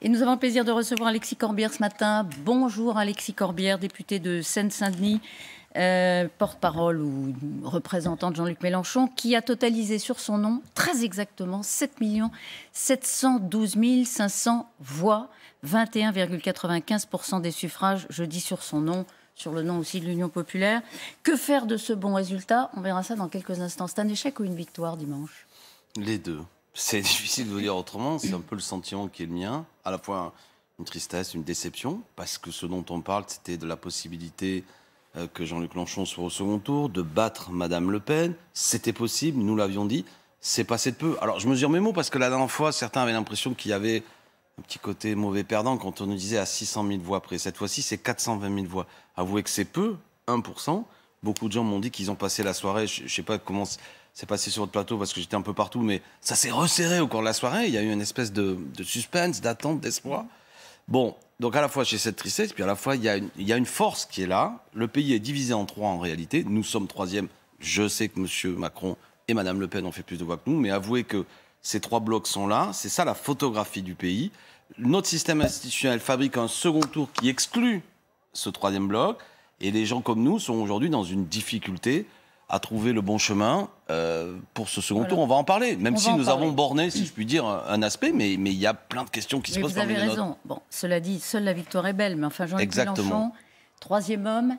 Et nous avons le plaisir de recevoir Alexis Corbière ce matin. Bonjour Alexis Corbière, député de Seine-Saint-Denis, euh, porte-parole ou représentant de Jean-Luc Mélenchon, qui a totalisé sur son nom très exactement 7 712 500 voix, 21,95% des suffrages, je dis sur son nom, sur le nom aussi de l'Union populaire. Que faire de ce bon résultat On verra ça dans quelques instants. C'est un échec ou une victoire dimanche Les deux. C'est difficile de vous dire autrement, c'est un peu le sentiment qui est le mien, à la fois une tristesse, une déception, parce que ce dont on parle, c'était de la possibilité euh, que Jean-Luc Lanchon soit au second tour, de battre Madame Le Pen. C'était possible, nous l'avions dit. C'est passé de peu. Alors, je mesure mes mots parce que la dernière fois, certains avaient l'impression qu'il y avait un petit côté mauvais perdant quand on nous disait à 600 000 voix près. Cette fois-ci, c'est 420 000 voix. Avouez que c'est peu, 1%. Beaucoup de gens m'ont dit qu'ils ont passé la soirée, je ne sais pas comment c'est passé sur votre plateau parce que j'étais un peu partout, mais ça s'est resserré au cours de la soirée. Il y a eu une espèce de, suspense, d'attente, d'espoir. Bon, donc à la fois j'ai cette tristesse, puis à la fois il y, a une, il y, a une, force qui est là. Le pays est divisé en trois en réalité. Nous sommes troisième. Je sais que M. Macron et Mme Le Pen ont fait plus de voix que nous, mais avouez que ces trois blocs sont là. C'est ça la photographie du pays. Notre système institutionnel fabrique un second tour qui exclut ce troisième bloc. Et les gens comme nous sont aujourd'hui dans une difficulté à trouver le bon chemin euh, pour ce second tour. On va en parler, même si nous avons borné, si je puis dire, un aspect, mais il y a plein de questions qui se posent. Vous avez raison. Bon, cela dit, seule la victoire est belle, mais enfin, Jean-Luc Mélenchon, troisième homme,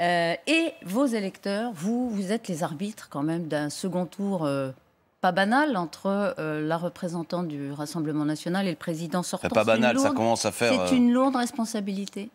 euh, et vos électeurs, vous, vous êtes les arbitres quand même d'un second tour. Euh, pas banal entre la représentante du Rassemblement national et le président sortant. pas banal, ça commence à faire. C'est une lourde responsabilité.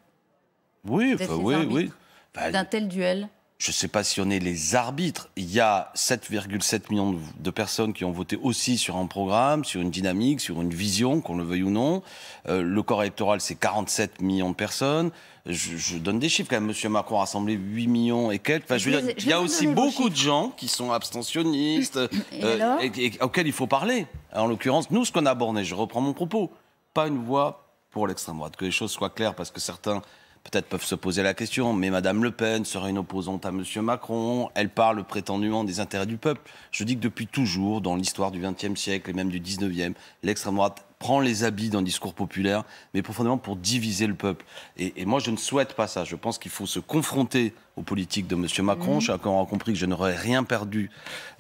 Oui, oui, oui. Bah, d'un tel duel je ne sais pas si on est les arbitres. Il y a 7,7 millions de, personnes qui ont voté aussi sur un programme, sur une dynamique, sur une vision, qu'on le veuille ou non. Euh, le corps électoral, c'est 47 millions de personnes. Je, donne des chiffres quand même. Monsieur Macron a rassemblé 8 millions et quelques. il y a aussi beaucoup de gens qui sont abstentionnistes euh, et, auxquels il faut parler. En l'occurrence, nous, ce qu'on a abordé, je reprends mon propos, pas une voix pour l'extrême droite. Que les choses soient claires, parce que certains peut-être peuvent se poser la question, mais Madame Le Pen serait une opposante à Monsieur Macron, elle parle prétendument des intérêts du peuple. Je dis que depuis toujours, dans l'histoire du XXe siècle et même du XIXe, l'extrême droite prend les habits d'un discours populaire, mais profondément pour diviser le peuple. et moi, je ne souhaite pas ça. Je pense qu'il faut se confronter aux politiques de M. Macron. Mmh. Chacun compris que je n'aurais rien perdu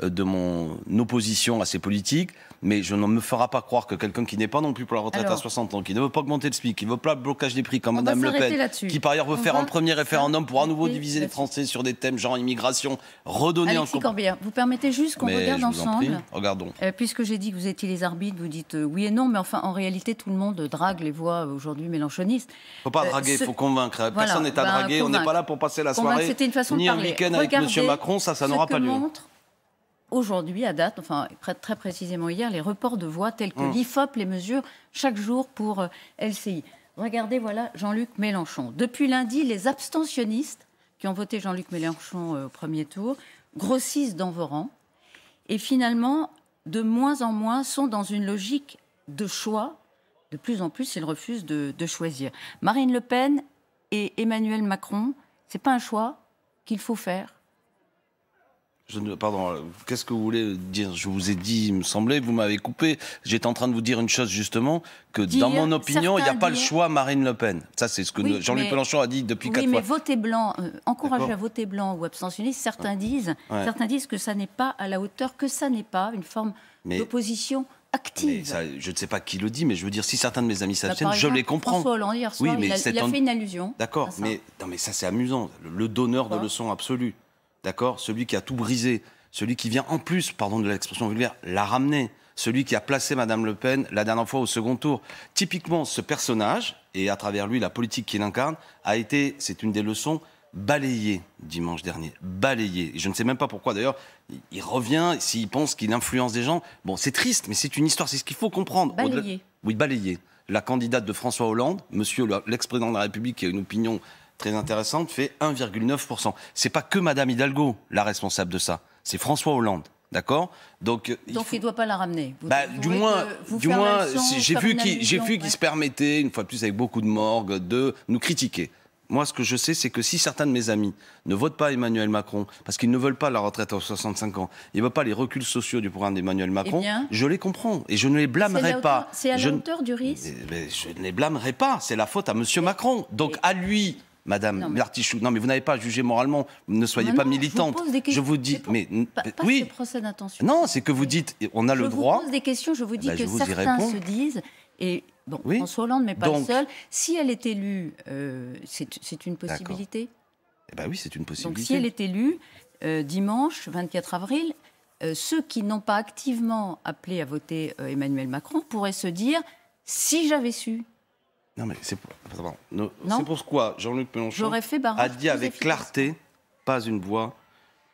euh, de mon opposition à ces politiques. Mais je ne me fera pas croire que quelqu'un qui n'est pas non plus pour la retraite à 60 ans, qui ne veut pas augmenter le SPIC, qui ne veut pas le blocage des prix comme Mme Le Pen, qui par ailleurs veut faire un premier référendum pour à nouveau diviser les Français sur des thèmes genre immigration, redonner Alexis un... Corbière, vous permettez juste qu'on regarde ensemble. En Regardons. Euh, puisque j'ai dit que vous étiez les arbitres, vous dites euh, oui et non, mais enfin en réalité tout le monde drague les voix aujourd'hui mélanchonistes. Il ne faut pas draguer, il faut convaincre. Personne n'est à bah, draguer, on n'est pas là pour passer la soirée c'était une façon ni de parler. un week-end avec M. Macron, ça, ça n'aura pas lieu. Montre aujourd'hui, à date, enfin très précisément hier, les reports de voix tels que hum. l'IFOP les mesures chaque jour pour euh, LCI. Regardez, voilà Jean-Luc Mélenchon. Depuis lundi, les abstentionnistes qui ont voté Jean-Luc Mélenchon euh, au premier tour grossissent dans vos rangs et finalement, de moins en moins, sont dans une logique de choix. De plus en plus, ils refusent de, de choisir. Marine Le Pen et Emmanuel Macron c'est pas un choix qu'il faut faire. Je ne, pardon, qu'est-ce que vous voulez dire Je vous ai dit, il me semblait, vous m'avez coupé. J'étais en train de vous dire une chose justement, que dans mon opinion, il n'y a pas le choix Marine Le Pen. Ça, c'est ce que Jean-Luc Mélenchon a dit depuis quatre Oui, mais voter blanc, euh, encourager à voter blanc ou abstentionniste, certains disent, certains disent que ça n'est pas à la hauteur, que ça n'est pas une forme d'opposition je ne sais pas qui le dit, mais je veux dire, si certains de mes amis bah, s'abstiennent, je les comprends. François il, a, fait une allusion. D'accord, mais, mais ça c'est amusant. Le, donneur de leçons absolu, d'accord Celui qui a tout brisé, celui qui vient en plus, pardon de l'expression vulgaire, la ramener. Celui qui a placé Madame Le Pen la dernière fois au second tour. Typiquement, ce personnage, et à travers lui la politique qu'il incarne, a été, c'est une des leçons, balayé dimanche dernier. Balayé. Je ne sais même pas pourquoi d'ailleurs. Il revient s'il pense qu'il influence des gens. Bon, c'est triste, mais c'est une histoire. C'est ce qu'il faut comprendre. Balayé. Oui, balayé. La candidate de François Hollande, monsieur l'ex-président de la République qui a une opinion très intéressante, fait 1,9%. C'est pas que Madame Hidalgo la responsable de ça. C'est François Hollande. D'accord Donc, euh, Donc, il ne doit pas la ramener. Bah, du moins, du moins j'ai vu qu'il vu se permettait, une fois de plus avec beaucoup de morgue, de nous critiquer moi, ce que je sais, c'est que si certains de mes amis ne votent pas Emmanuel Macron parce qu'ils ne veulent pas la retraite à 65 ans, ils ne veulent pas les reculs sociaux du programme d'Emmanuel eh Macron, je les comprends et je ne les blâmerai pas. C'est à l'auteur du risque Je ne les blâmerai pas, c'est la faute à M. Macron. Donc à lui Madame non, non mais vous n'avez pas jugé moralement, ne soyez pas militante. Je vous, dis, mais oui. Non, c'est que vous dites, on a le droit. Je vous pose des questions, je vous dis ben, que certains se disent et Bon, François Hollande, mais pas le seul. Si elle est élue, euh, c'est une possibilité eh ben oui, c'est une possibilité. Donc si elle est élue, euh, dimanche 24 avril, euh, ceux qui n'ont pas activement appelé à voter Emmanuel Macron pourraient se dire si j'avais su. Non, mais c'est pour, quoi Jean-Luc Mélenchon a dit avec clarté pas une voix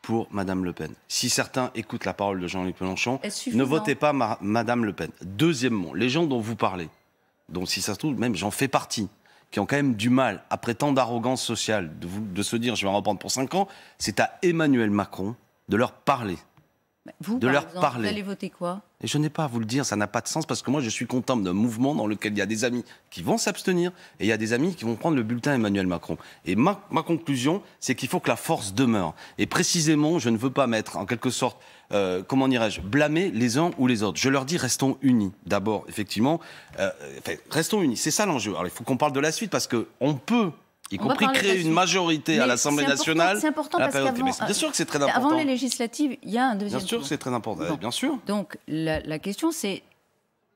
pour Madame Le Pen. Si certains écoutent la parole de Jean-Luc Mélenchon, ne votez pas Madame Le Pen. Deuxièmement, les gens dont vous parlez, donc si ça se trouve, même j'en fais partie, qui ont quand même du mal, après tant d'arrogance sociale, de, se dire je vais en reprendre pour 5 ans, c'est à Emmanuel Macron de leur parler. Vous, de leur parler. Vous allez voter quoi Et je n'ai pas à vous le dire, ça n'a pas de sens parce que moi je suis content d'un mouvement dans lequel il y a des amis qui vont s'abstenir et il y a des amis qui vont prendre le bulletin Emmanuel Macron. Et ma, ma conclusion, c'est qu'il faut que la force demeure. Et précisément, je ne veux pas mettre en quelque sorte euh, comment dirais-je, blâmer les uns ou les autres. Je leur dis restons unis. D'abord, effectivement, euh, restons unis. C'est ça l'enjeu. Alors il faut qu'on parle de la suite parce qu'on peut y compris créer une majorité à l'Assemblée nationale. C'est important parce qu'avant, bien sûr que c'est très euh, important. Avant les législatives, il y a un deuxième. Bien sûr que c'est très important. Bien sûr. Donc la question c'est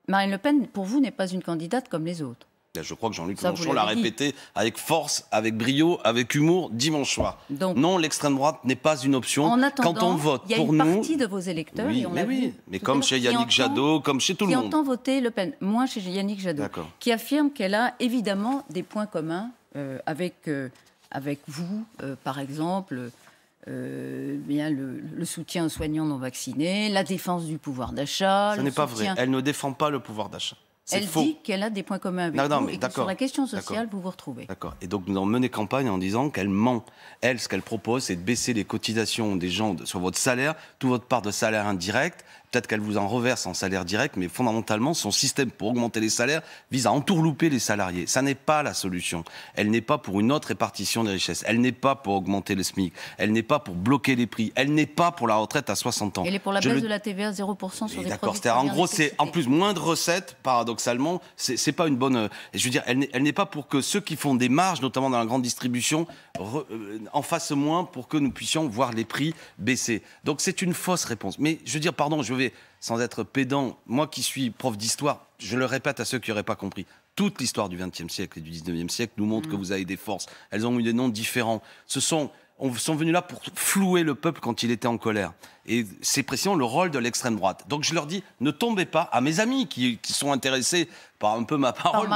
Marine Le Pen, pour vous, n'est pas une candidate comme les autres. Ben, je crois que Jean-Luc Mélenchon l'a répété avec force, avec brio, avec humour dimanche soir. non, l'extrême droite n'est pas une option. Quand on vote il y a pour une partie de vos électeurs. mais oui, mais comme chez Yannick Jadot, comme chez tout le monde. Qui entend voter Le Pen, moins chez Yannick Jadot, qui affirme qu'elle a évidemment des points communs euh, avec, euh, avec vous, euh, par exemple. bien le, le, soutien aux soignants non vaccinés, la défense du pouvoir d'achat. Ce n'est pas vrai. Elle ne défend pas le pouvoir d'achat. Elle dit qu'elle a des points communs avec vous sur la question sociale, vous vous retrouvez. D'accord. Et donc, nous avons mené campagne en disant qu'elle ment. Elle, ce qu'elle propose, c'est de baisser les cotisations des gens sur votre salaire, toute votre part de salaire indirect. Peut-être qu'elle vous en reverse en salaire direct, mais fondamentalement, son système pour augmenter les salaires vise à entourlouper les salariés. Ça n'est pas la solution. Elle n'est pas pour une autre répartition des richesses. Elle n'est pas pour augmenter le SMIC. Elle n'est pas pour bloquer les prix. Elle n'est pas pour la retraite à 60 ans. Elle est pour la baisse de la TVA 0% sur les D'accord, en gros, c'est en plus moins de recettes, paradoxalement, c'est pas une bonne. Je veux dire, elle n'est pas pour que ceux qui font des marges, notamment dans la grande distribution, euh, en fassent moins pour que nous puissions voir les prix baisser. Donc c'est une fausse réponse. Mais je veux dire, pardon, je sans être pédant, moi qui suis prof d'histoire, je le répète à ceux qui n'auraient pas compris, toute l'histoire du XXe siècle et du XIXe siècle nous montre mm. que vous avez des forces. Elles ont eu des noms différents. Ce sont sont venus là pour flouer le peuple quand il était en colère. Et c'est précisément le rôle de l'extrême droite. Donc je leur dis, ne tombez pas, à mes amis qui, sont intéressés par un peu ma parole,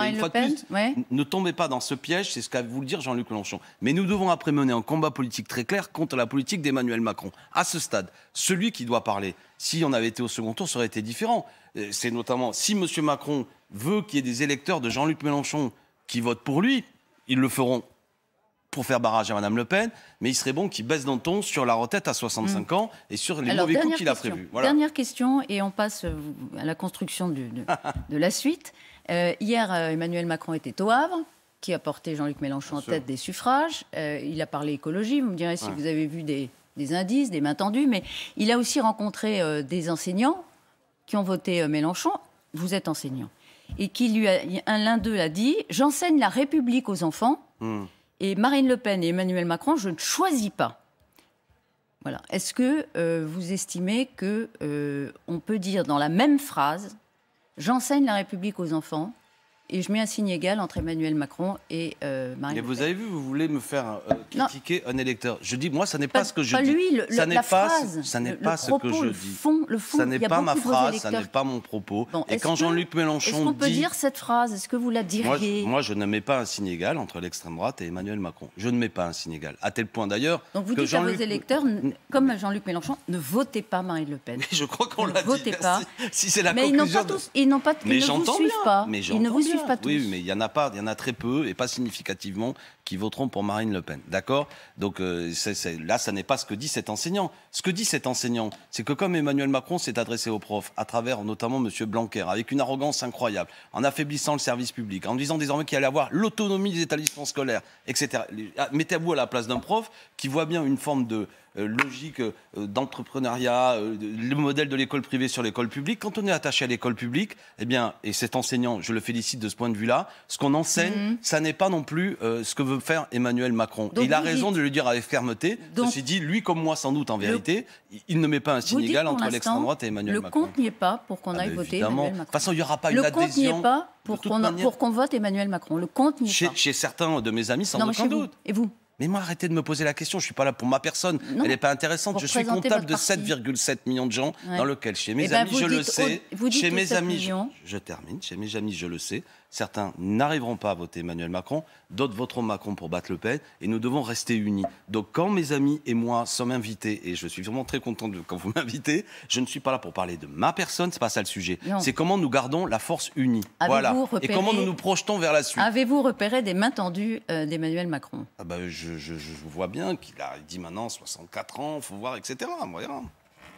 mais ne tombez pas dans ce piège, c'est ce qu'a voulu dire Jean-Luc Mélenchon. Mais nous devons après mener un combat politique très clair contre la politique d'Emmanuel Macron. À ce stade, celui qui doit parler, si on avait été au second tour, ça aurait été différent. Euh, c'est notamment, si M. Macron veut qu'il y ait des électeurs de Jean-Luc Mélenchon qui votent pour lui, ils le feront pour faire barrage à Madame Le Pen, mais il serait bon qu'il baisse dans ton sur la retraite à 65 hmm. ans et sur les mauvais coups qu'il a prévus. Dernière question, et on passe euh, à la construction de, la suite. Euh, hier, euh, Emmanuel Macron était au Havre, qui a porté Jean-Luc Mélenchon en tête des suffrages. il a parlé écologie, vous me direz si vous avez vu des, indices, des mains tendues, mais il a aussi rencontré des enseignants qui ont voté Mélenchon. Vous êtes enseignant. Et qui lui un l'un d'eux a dit J'enseigne la République aux enfants. Hmm. Et Marine Le Pen et Emmanuel Macron, je ne choisis pas. Voilà. Est-ce que euh, vous estimez que euh, on peut dire dans la même phrase, j'enseigne la République aux enfants et je mets un signe égal entre Emmanuel Macron et euh, Marine Mais vous avez vu, vous voulez me faire euh, critiquer un électeur. Je dis, moi, ça n'est pas, ce que je dis. Lui, ça n'est pas, phrase, ça n'est pas ce que je le le fond, ça n'est pas ma phrase, ça n'est pas mon propos. et quand Jean-Luc Mélenchon est-ce qu'on peut dire cette phrase Est-ce que vous la diriez moi, je ne mets pas un signe égal entre l'extrême droite et Emmanuel Macron. Je ne mets pas un signe égal. À tel point d'ailleurs. Donc vous que dites à vos électeurs, comme Jean-Luc Mélenchon, ne votez pas Marine Le Pen. Mais je crois qu'on l'a dit. Votez pas. Si c'est la conclusion. Mais ils n'ont pas tous. Ils ne vous pas. Ils ne oui, mais il y en a pas, il y en a très peu et pas significativement qui voteront pour Marine Le Pen. D'accord Donc euh, là, ça n'est pas ce que dit cet enseignant. Ce que dit cet enseignant, c'est que comme Emmanuel Macron s'est adressé aux profs, à travers notamment M. Blanquer, avec une arrogance incroyable, en affaiblissant le service public, en disant désormais qu'il allait avoir l'autonomie des établissements scolaires, etc. Ah, mettez-vous à la place d'un prof qui voit bien une forme de euh, logique euh, d'entrepreneuriat, euh, le modèle de l'école privée sur l'école publique. Quand on est attaché à l'école publique, eh bien, et cet enseignant, je le félicite de ce point de vue-là, ce qu'on enseigne, mhm. ça n'est pas non plus ce que veut faire Emmanuel Macron. il a raison de le dire avec fermeté. Donc, Ceci dit, lui comme moi, sans doute, en vérité, il ne met pas un signe égal entre l'extrême droite et Emmanuel Macron. Le compte n'y est pas pour qu'on ah, aille voter Emmanuel Macron. De toute façon, il n'y aura pas le une adhésion. Le compte n'y est pas pour qu'on vote Emmanuel Macron. Le compte n'y est chez, pas. Chez certains de mes amis, sans aucun doute. Et vous mais moi, arrêtez de me poser la question. Je suis pas là pour ma personne. Elle n'est pas intéressante. je suis comptable de 7,7 millions de gens dans lequel, chez eh mes ben, amis, je le sais. chez mes amis, je, termine. Chez mes amis, je le sais. Certains n'arriveront pas à voter Emmanuel Macron, d'autres voteront Macron pour battre Le Pen, et nous devons rester unis. Donc, quand mes amis et moi sommes invités, et je suis vraiment très content de, quand vous m'invitez, je ne suis pas là pour parler de ma personne, c'est pas ça le sujet. C'est comment nous gardons la force unie. Voilà. et comment nous nous projetons vers la suite. Avez-vous repéré des mains tendues euh, d'Emmanuel Macron ah ben, je je, vois bien qu'il a, dit maintenant 64 ans, faut voir, etc.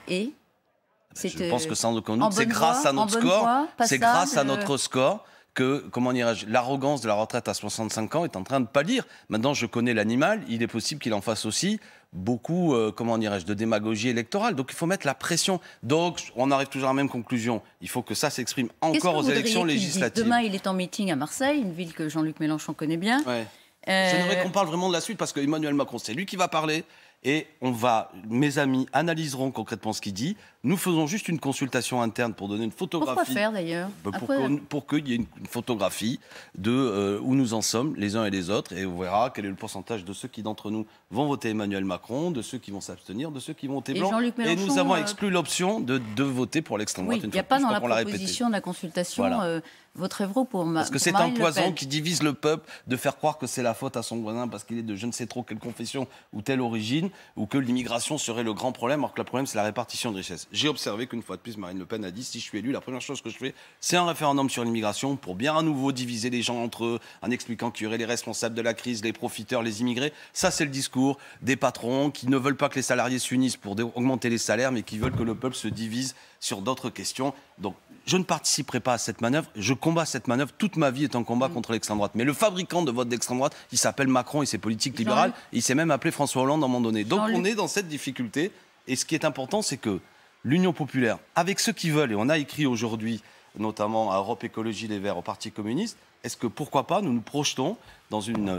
Et eh ben, Je pense que sans aucun euh, doute, c'est grâce à notre score, c'est grâce à notre score que, comment dirais-je, l'arrogance de la retraite à 65 ans est en train de pâlir. Maintenant, je connais l'animal, il est possible qu'il en fasse aussi beaucoup, euh, comment dirais-je, de démagogie électorale. Donc il faut mettre la pression. Donc on arrive toujours à la même conclusion. Il faut que ça s'exprime encore aux élections législatives. Demain, il est en meeting à Marseille, une ville que Jean-Luc Mélenchon connaît bien. Ouais. J'aimerais euh, qu'on parle vraiment de la suite parce que Emmanuel Macron, c'est lui qui va parler et on va, mes amis analyseront concrètement ce qu'il dit. Nous faisons juste une consultation interne pour donner une photographie. Pourquoi faire d'ailleurs bah, euh, Pour qu'il y ait une, photographie de euh, où nous en sommes les uns et les autres et on verra quel est le pourcentage de ceux qui d'entre nous vont voter Emmanuel Macron, de ceux qui vont s'abstenir, de ceux qui vont voter blanc. Et nous avons exclu l'option de, voter pour l'extrême droite. il n'y a pas dans la proposition de la consultation votre Vautreveau pour ma. Parce que c'est un poison qui divise le peuple de faire croire que c'est la faute à son voisin parce qu'il est de je ne sais trop quelle confession ou telle origine, ou que l'immigration serait le grand problème, alors que le problème c'est la répartition de richesses. J'ai observé qu'une fois de plus, Marine Le Pen a dit si je suis élu, la première chose que je fais, c'est un référendum sur l'immigration pour bien à nouveau diviser les gens entre eux, en expliquant qu'il y aurait les responsables de la crise, les profiteurs, les immigrés. Ça, c'est le discours des patrons qui ne veulent pas que les salariés s'unissent pour augmenter les salaires, mais qui veulent que le peuple se divise sur d'autres questions. Donc, je ne participerai pas à cette manœuvre. Je combats cette manœuvre. Toute ma vie est en combat mm. contre l'extrême droite. Mais le fabricant de vote d'extrême droite, il s'appelle Macron et ses politiques libérales. il s'est même appelé François Hollande à un moment donné. Donc, on est dans cette difficulté. Et ce qui est important, c'est que l'Union populaire, avec ceux qui veulent, et on a écrit aujourd'hui, notamment à Europe Écologie Les Verts, au Parti communiste, est-ce que pourquoi pas nous nous projetons dans euh,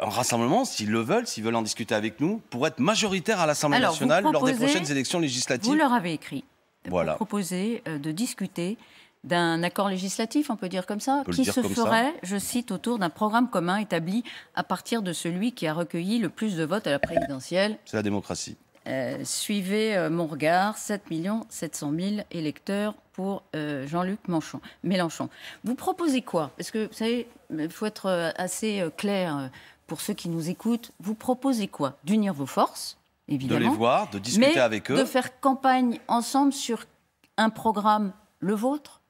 un rassemblement, s'ils le veulent, s'ils veulent en discuter avec nous, pour être majoritaire à l'Assemblée nationale lors des prochaines élections législatives Vous leur avez écrit voilà. pour proposer euh, de discuter d'un accord législatif, on peut dire comme ça, qui se ferait, je cite, autour d'un programme commun établi à partir de celui qui a recueilli le plus de votes à la présidentielle. C'est la démocratie. Euh, suivez euh, mon regard, 7 700 000 électeurs pour Jean-Luc Mélenchon. Vous proposez quoi Parce que, vous savez, il faut être assez clair pour ceux qui nous écoutent. Vous proposez quoi D'unir vos forces de les voir, de discuter avec eux. De faire campagne ensemble sur un programme, le vôtre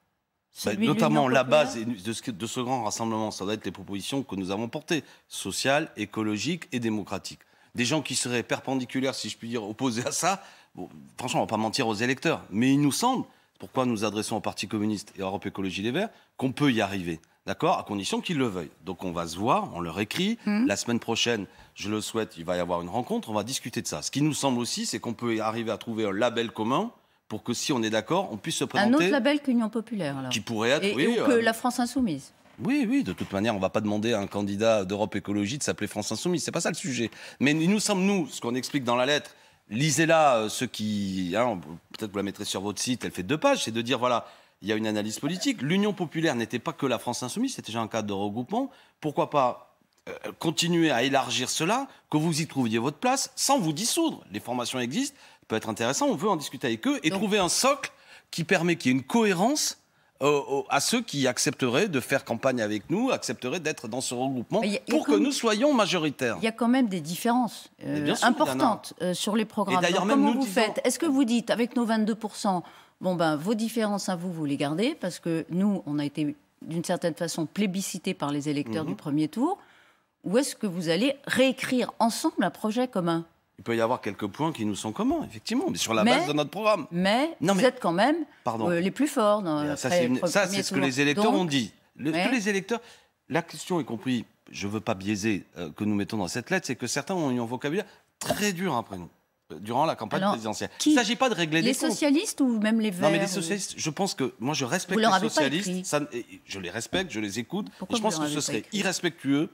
bah, notamment la base de ce, grand rassemblement, ça doit être les propositions que nous avons portées, sociales, écologiques et démocratiques. Des gens qui seraient perpendiculaires, si je puis dire, opposés à ça, bon, franchement, on ne va pas mentir aux électeurs, mais il nous semble pourquoi nous adressons au Parti communiste et à Europe Écologie Les Verts qu'on peut y arriver. D'accord À condition qu'ils le veuillent. Donc on va se voir, on leur écrit. Mmh. La semaine prochaine, je le souhaite, il va y avoir une rencontre, on va discuter de ça. Ce qui nous semble aussi, c'est qu'on peut arriver à trouver un label commun pour que si on est d'accord, on puisse se présenter. Un autre label qu'Union Populaire, alors. Qui pourrait être, euh, que la France Insoumise. Oui, oui, de toute manière, on ne va pas demander à un candidat d'Europe Écologie de s'appeler France Insoumise. n'est pas ça le sujet. Mais il nous semble, nous, ce qu'on explique dans la lettre, Lisez-la, euh, ceux qui. Hein, peut-être que vous la mettrez sur votre site, elle fait deux pages, c'est de dire voilà, il y a une analyse politique. L'Union populaire n'était pas que la France insoumise, c'était déjà un cadre de regroupement. Pourquoi pas euh, continuer à élargir cela, que vous y trouviez votre place, sans vous dissoudre Les formations existent, peut être intéressant, on veut en discuter avec eux et trouver un socle qui permet qu'il y ait une cohérence à ceux qui accepteraient de faire campagne avec nous, accepteraient d'être dans ce regroupement pour que nous soyons majoritaires. Il y a quand même des différences euh, importantes euh, sur les programmes. d'ailleurs, comment vous faites Est-ce que vous dites, avec nos 22%, bon ben, vos différences à vous, vous les gardez, parce que nous, on a été d'une certaine façon plébiscités par les électeurs mhm. du premier tour, ou est-ce que vous allez réécrire ensemble un projet commun il peut y avoir quelques points qui nous sont communs, effectivement, mais sur la base de notre programme. Mais, vous êtes quand même euh, les plus forts. ça, c'est, ce que les électeurs ont dit. les électeurs, la question, y compris, je ne veux pas biaiser, euh, que nous mettons dans cette lettre, c'est que certains ont eu un vocabulaire très dur après nous euh, durant la campagne présidentielle. il ne s'agit pas de régler les des Les socialistes ou même les verts Non, mais les socialistes, je pense que moi je respecte les socialistes, ça, je les respecte, je les écoute, Pourquoi et je pense que ce serait irrespectueux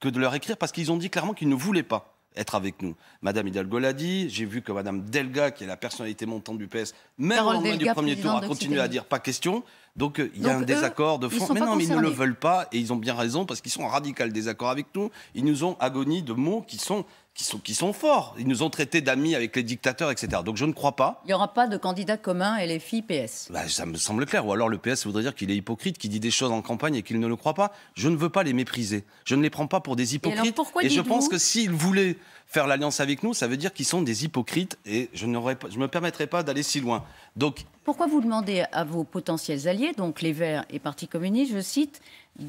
que de leur écrire parce qu'ils ont dit clairement qu'ils ne voulaient pas être avec nous. Madame Hidalgo l'a dit, j'ai vu que Madame Delga, qui est la personnalité montante du PS, même au du premier tour, a continué à dire pas question. Donc euh, il y a un désaccord de fond. Mais non, mais ils ne le veulent pas et ils ont bien raison parce qu'ils sont en radical désaccord avec nous. Ils nous ont agonis de mots qui sont qui sont, forts. Ils nous ont traités d'amis avec les dictateurs, etc. Donc je ne crois pas. Il n'y aura pas de candidat commun et les filles ps bah, Ça me semble clair. Ou alors le PS voudrait dire qu'il est hypocrite, qu'il dit des choses en campagne et qu'il ne le croit pas. Je ne veux pas les mépriser. Je ne les prends pas pour des hypocrites. Et, je pense que s'ils voulaient faire l'alliance avec nous, ça veut dire qu'ils sont des hypocrites et je, je ne me permettrai pas d'aller si loin. Donc pourquoi vous demandez à vos potentiels alliés, donc les Verts et Parti communiste, je cite,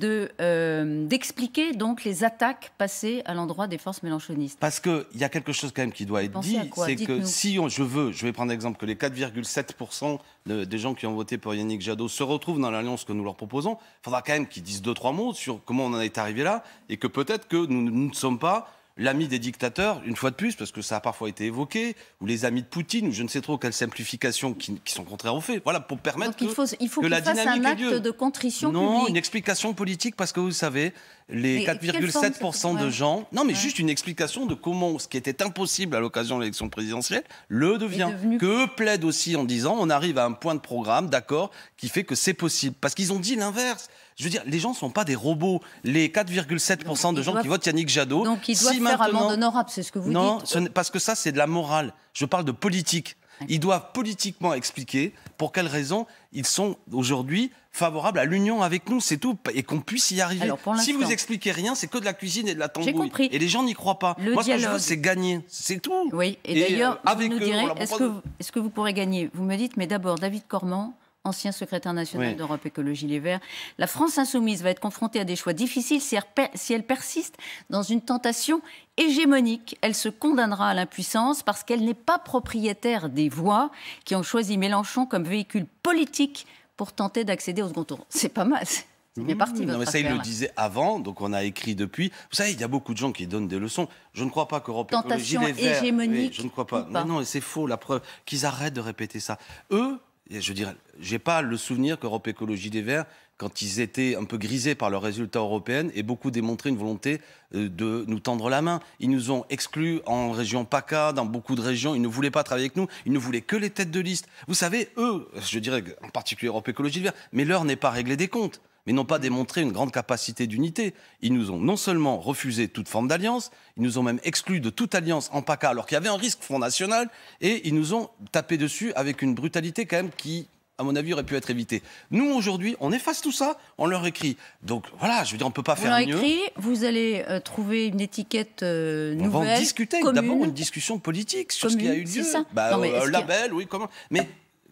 euh, d'expliquer de, donc les attaques passées à l'endroit des forces mélanchonistes Parce qu'il y a quelque chose quand même qui doit être dit, c'est que si on, je veux, je vais prendre l'exemple que les 4,7% des gens qui ont voté pour Yannick Jadot se retrouvent dans l'alliance que nous leur proposons, il faudra quand même qu'ils disent deux, trois mots sur comment on en est arrivé là et que peut-être que nous ne sommes pas l'ami des dictateurs, une fois de plus, parce que ça a parfois été évoqué, ou les amis de Poutine, ou je ne sais trop quelle simplification qui, sont contraires aux faits. Voilà, pour permettre Donc, il faut, que, il faut que la dynamique un acte de contrition Non, une explication politique, parce que vous savez, les 4,7% de gens... Non, mais juste une explication de comment ce qui était impossible à l'occasion de l'élection présidentielle le devient. Que eux plaident aussi en disant, on arrive à un point de programme, d'accord, qui fait que c'est possible. Parce qu'ils ont dit l'inverse. Je veux dire, les gens ne sont pas des robots. Les 4,7% de gens qui votent Yannick Jadot. Donc ils doivent faire amende honorable, c'est ce que vous dites. Non, parce que ça, c'est de la morale. Je parle de politique. Ils doivent politiquement expliquer pour quelles raisons ils sont aujourd'hui favorables à l'union avec nous, c'est tout, et qu'on puisse y arriver. si vous expliquez rien, c'est que de la cuisine et de la tambouille. Compris. Et les gens n'y croient pas. Moi, ce que je veux, c'est gagner, c'est tout. Oui, et, d'ailleurs, euh, nous est-ce que, que, vous pourrez gagner Vous me dites, mais d'abord, David Cormand, ancien secrétaire national d'Europe Écologie Les Verts. La France insoumise va être confrontée à des choix difficiles si elle, si elle persiste dans une tentation hégémonique. Elle se condamnera à l'impuissance parce qu'elle n'est pas propriétaire des voix qui ont choisi Mélenchon comme véhicule politique pour tenter d'accéder au second tour. C'est pas mal. C'est mmh. parti. non, mais ça, il le disait avant, donc on a écrit depuis. Vous savez, il y a beaucoup de gens qui donnent des leçons. Je ne crois pas qu'Europe Écologie les Verts, hégémonique. je ne crois pas. Non, non, c'est faux. La preuve qu'ils arrêtent de répéter ça. Eux, je dirais, j'ai pas le souvenir qu'Europe Écologie des Verts, quand ils étaient un peu grisés par leurs résultats européens, aient beaucoup démontré une volonté euh, de nous tendre la main. Ils nous ont exclus en région PACA, dans beaucoup de régions. Ils ne voulaient pas travailler avec nous. Ils ne voulaient que les têtes de liste. Vous savez, eux, je dirais en particulier Europe Écologie des Verts, mais l'heure n'est pas réglée des comptes mais n'ont pas démontré une grande capacité d'unité. Ils nous ont non seulement refusé toute forme d'alliance, ils nous ont même exclus de toute alliance en PACA, alors qu'il y avait un risque Front National, et ils nous ont tapé dessus avec une brutalité quand même qui à mon avis, aurait pu être évitée. Nous, aujourd'hui, on efface tout ça, on leur écrit. Donc voilà, je veux dire, on ne peut pas vous faire leur mieux. Écrit, vous allez euh, trouver une étiquette nouvelle. Euh, on va en discuter. D'abord, une discussion politique sur ce qui a eu lieu. Ça. Bah, euh, label, oui, comment. Mais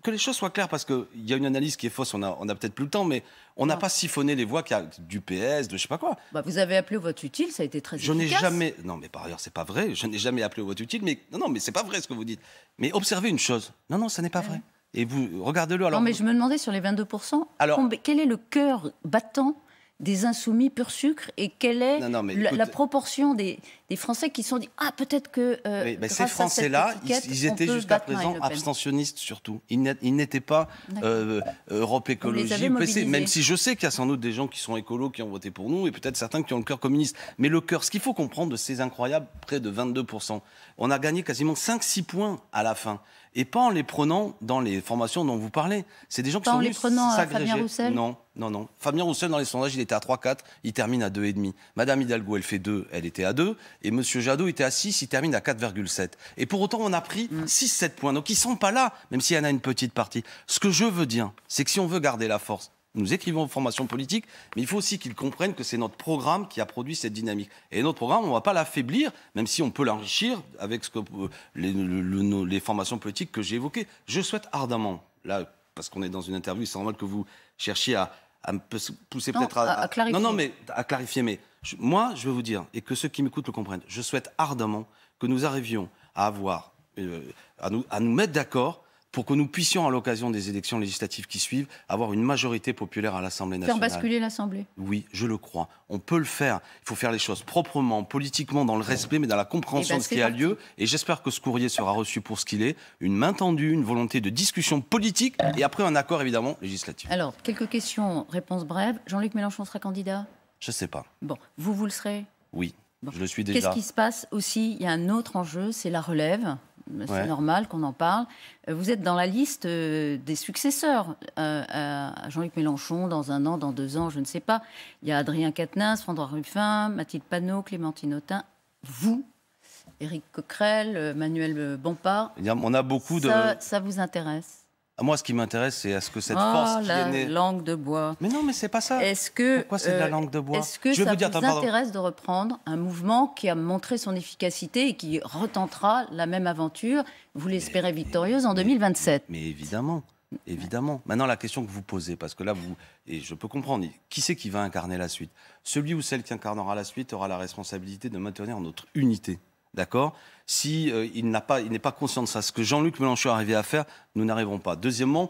que les choses soient claires, parce qu'il y a une analyse qui est fausse, on a, peut-être plus le temps, mais on n'a ah. pas siphonné les voix qui a, du PS, de je sais pas quoi. Bah, vous avez appelé au vote utile, ça a été très je n'ai jamais. Non, mais par ailleurs, c'est pas vrai. Je n'ai jamais appelé au vote utile, mais non, non, mais c'est pas vrai ce que vous dites. Mais observez une chose. Non, non, ce n'est pas vrai. Et vous, regardez-le alors. Non, mais je me demandais sur les 22%, alors, quel est le cœur battant des insoumis pur sucre et quelle est la, proportion des, Français qui se sont dit ah peut-être que mais, euh, bah, ces Français-là ils, étaient jusqu'à présent abstentionnistes surtout ils n'étaient pas euh, euh, Europe écologie même si je sais qu'il y a sans doute des gens qui sont écolos qui ont voté pour nous et peut-être certains qui ont le cœur communiste mais le cœur ce qu'il faut comprendre de ces incroyables près de 22 on a gagné quasiment 5 6 points à la fin et pas en les prenant dans les formations dont vous parlez. C'est des gens pas qui sont en les prenant à Fabien Roussel Non, non, non. Fabien Roussel, dans les sondages, il était à 3,4, il termine à 2,5. Madame Hidalgo, elle fait 2, elle était à 2. Et Monsieur Jadot était à 6, il termine à 4,7. Et pour autant, on a pris 6-7 mm. points. Donc ils ne sont pas là, même s'il y en a une petite partie. Ce que je veux dire, c'est que si on veut garder la force, nous écrivons aux formations politiques, mais il faut aussi qu'ils comprennent que c'est notre programme qui a produit cette dynamique. Et notre programme, on ne va pas l'affaiblir, même si on peut l'enrichir avec euh, les, formations politiques que j'ai évoquées. Je souhaite ardemment, là, parce qu'on est dans une interview, c'est normal que vous cherchiez à, me pousser peut-être à, clarifier. Non, non, mais à clarifier. Mais moi, je veux vous dire, et que ceux qui m'écoutent le comprennent, je souhaite ardemment que nous arrivions à avoir, euh, à nous mettre d'accord pour que nous puissions, à l'occasion des élections législatives qui suivent, avoir une majorité populaire à l'Assemblée nationale. Faire basculer l'Assemblée Oui, je le crois. On peut le faire. Il faut faire les choses proprement, politiquement, dans le respect, mais dans la compréhension eh ben, de ce qui a lieu. Et j'espère que ce courrier sera reçu pour ce qu'il est. Une main tendue, une volonté de discussion politique et après un accord, évidemment, législatif. Alors, quelques questions, réponses brèves. Jean-Luc Mélenchon sera candidat Je ne sais pas. Bon, vous, vous le serez Oui. Je le suis déjà. Qu'est-ce qui se passe aussi Il y a un autre enjeu, c'est la relève c'est normal qu'on en parle. Euh, vous êtes dans la liste euh, des successeurs euh, à Jean-Luc Mélenchon dans un an, dans deux ans, je ne sais pas. Il y a Adrien Quatennens, François Ruffin, Mathilde Panot, Clémentine Autain. Vous, Éric Coquerel, Manuel Bompard. On a beaucoup de. ça vous intéresse ah, moi, ce qui m'intéresse, c'est à ce que cette ah, force la qui est née... langue de bois. Mais non, mais c'est pas ça. Est-ce que pourquoi c'est de la euh, langue de bois Est-ce que ça vous, intéresse de reprendre un mouvement qui a montré son efficacité et qui retentera la même aventure Vous l'espérez victorieuse en 2027 Mais, mais évidemment. Évidemment. Maintenant, la question que vous posez, parce que là, vous, et je peux comprendre, qui c'est qui va incarner la suite Celui ou celle qui incarnera la suite aura la responsabilité de maintenir notre unité. D'accord Si euh, il n'a pas, n'est pas conscient de ça, ce que Jean-Luc Mélenchon est arrivé à faire, nous n'arriverons pas. Deuxièmement,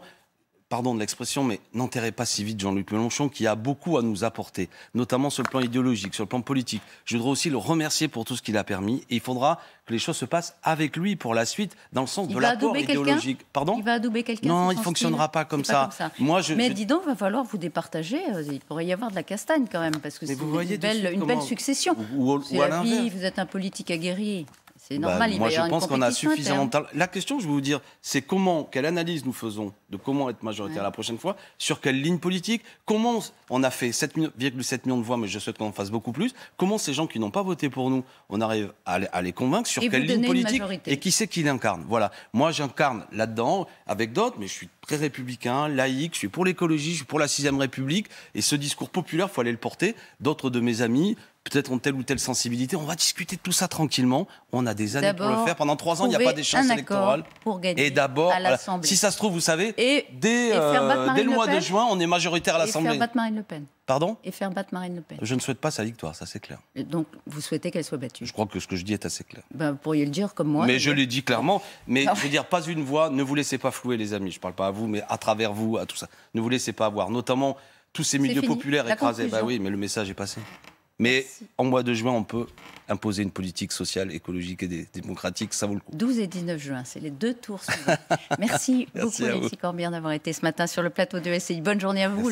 pardon de l'expression, mais n'enterrez pas si vite Jean-Luc Mélenchon, qui a beaucoup à nous apporter, notamment sur le plan idéologique, sur le plan politique. Je voudrais aussi le remercier pour tout ce qu'il a permis. Et il faudra que les choses se passent avec lui pour la suite, dans le sens de l'apport idéologique. Pardon Il va adouber quelqu'un Non, il ne fonctionnera pas comme, ça. Moi, je, mais dis donc, va falloir vous départager. Euh, il pourrait y avoir de la castagne quand même, parce que c'est une, belle, une belle, succession. Ou, vous êtes un politique aguerri. C'est bah, normal, il Moi, je pense qu'on a suffisamment La question, je vais vous dire, c'est comment, quelle analyse nous faisons de comment être majoritaire la prochaine fois, sur quelle ligne politique, comment on a fait 7,7 millions de voix, mais je souhaite qu'on en fasse beaucoup plus, comment ces gens qui n'ont pas voté pour nous, on arrive à, les convaincre, sur quelle ligne politique, et qui c'est qui l'incarne. Voilà, moi j'incarne là-dedans, avec d'autres, mais je suis très républicain, laïque, je suis pour l'écologie, je suis pour la 6 République, et ce discours populaire, il faut aller le porter. D'autres de mes amis, peut-être ont telle ou telle sensibilité. On va discuter de tout ça tranquillement. On a des années pour le faire. Pendant trois ans, il n'y a pas des électorale. Pour et d'abord, si ça se trouve, vous savez, et, dès, euh, le mois de juin, on est majoritaire à l'Assemblée. Et faire battre Marine Le Pen. Pardon Et faire battre Marine Le Pen. Je ne souhaite pas sa victoire, ça c'est clair. Donc vous souhaitez qu'elle soit battue Je crois que ce que je dis est assez clair. Ben, vous pourriez le dire comme moi. Mais je l'ai dit clairement. Mais je veux dire, pas une voix, ne vous laissez pas flouer les amis. Je ne parle pas à vous, mais à travers vous, à tout ça. Ne vous laissez pas avoir, notamment tous ces milieux populaires écrasés. bah Ben oui, mais le message est passé. Mais en mois de juin, on peut imposer une politique sociale, écologique et démocratique. Ça vaut le coup. 12 et 19 juin, c'est les deux tours. Merci, Merci beaucoup, Alexis Corbière, d'avoir été ce matin sur le plateau de SCI. Bonne journée à vous.